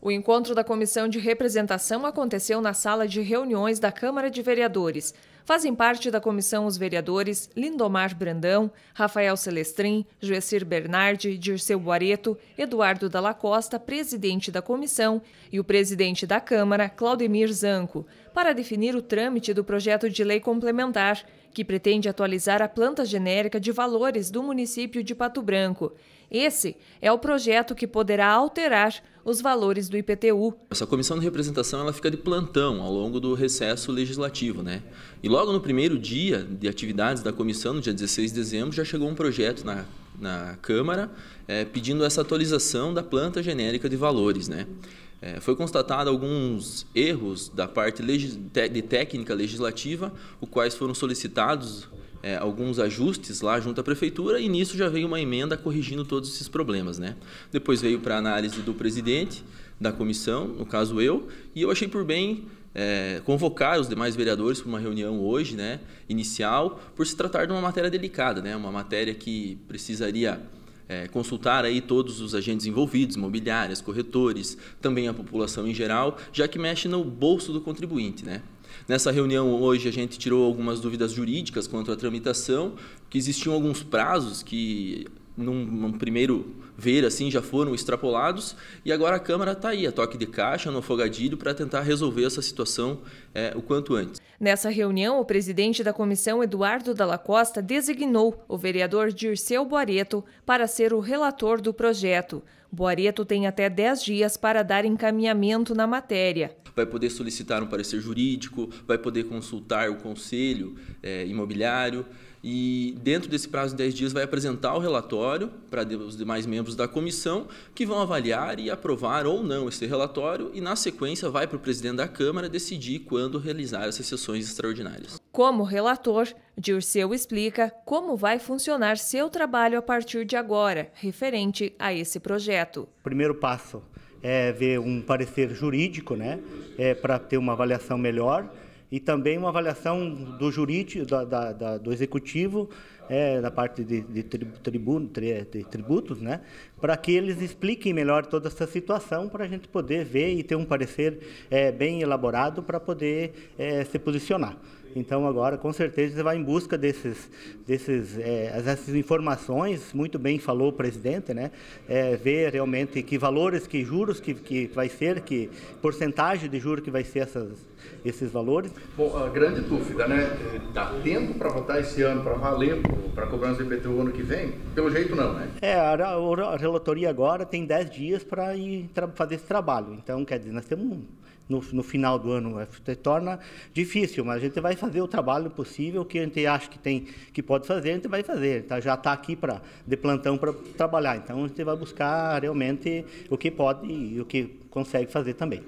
O encontro da comissão de representação aconteceu na sala de reuniões da Câmara de Vereadores. Fazem parte da comissão os vereadores Lindomar Brandão, Rafael Celestrin, Joecir Bernardi, Dirceu Guareto, Eduardo Dalla Costa, presidente da comissão, e o presidente da Câmara, Claudemir Zanco, para definir o trâmite do projeto de lei complementar que pretende atualizar a planta genérica de valores do município de Pato Branco. Esse é o projeto que poderá alterar os valores do IPTU. Essa comissão de representação ela fica de plantão ao longo do recesso legislativo, né? E logo no primeiro dia de atividades da comissão, no dia 16 de dezembro, já chegou um projeto na na Câmara é, pedindo essa atualização da planta genérica de valores, né? É, foi constatado alguns erros da parte de técnica legislativa, os quais foram solicitados é, alguns ajustes lá junto à prefeitura e nisso já veio uma emenda corrigindo todos esses problemas, né? Depois veio para análise do presidente da comissão, no caso eu, e eu achei por bem é, convocar os demais vereadores para uma reunião hoje, né? Inicial, por se tratar de uma matéria delicada, né? Uma matéria que precisaria é, consultar aí todos os agentes envolvidos, imobiliárias, corretores, também a população em geral, já que mexe no bolso do contribuinte, né? Nessa reunião hoje a gente tirou algumas dúvidas jurídicas quanto à tramitação, que existiam alguns prazos que num, num primeiro ver assim já foram extrapolados e agora a Câmara está aí, a toque de caixa, no afogadilho, para tentar resolver essa situação é, o quanto antes. Nessa reunião, o presidente da comissão, Eduardo Dalla Costa, designou o vereador Dirceu Boareto para ser o relator do projeto. Boareto tem até 10 dias para dar encaminhamento na matéria. Vai poder solicitar um parecer jurídico, vai poder consultar o conselho é, imobiliário e, dentro desse prazo de 10 dias, vai apresentar o relatório para os demais membros da comissão, que vão avaliar e aprovar ou não esse relatório, e, na sequência, vai para o presidente da Câmara decidir quando realizar essas sessões extraordinárias. Como relator, Dirceu explica como vai funcionar seu trabalho a partir de agora, referente a esse projeto. Primeiro passo é ver um parecer jurídico, né, é, para ter uma avaliação melhor e também uma avaliação do jurídico, da, da, da, do executivo é, da parte de, de, tri, de tributos, né, para que eles expliquem melhor toda essa situação para a gente poder ver e ter um parecer é, bem elaborado para poder é, se posicionar. Então agora, com certeza, você vai em busca desses, desses, é, essas informações, muito bem falou o presidente, né? É, ver realmente que valores, que juros que, que vai ser, que porcentagem de juros que vai ser essas, esses valores. Bom, a grande dúvida, né? dá é, tá tempo para votar esse ano, para valer, para cobrança do IPTU ano que vem? Pelo jeito não, né? É, a, a, a relatoria agora tem 10 dias para ir fazer esse trabalho. Então, quer dizer, nós temos no, no final do ano, é, se torna difícil, mas a gente vai fazer o trabalho possível que a gente acha que tem, que pode fazer, a gente vai fazer. Tá, já está aqui para de plantão para trabalhar. Então, a gente vai buscar realmente o que pode e o que consegue fazer também.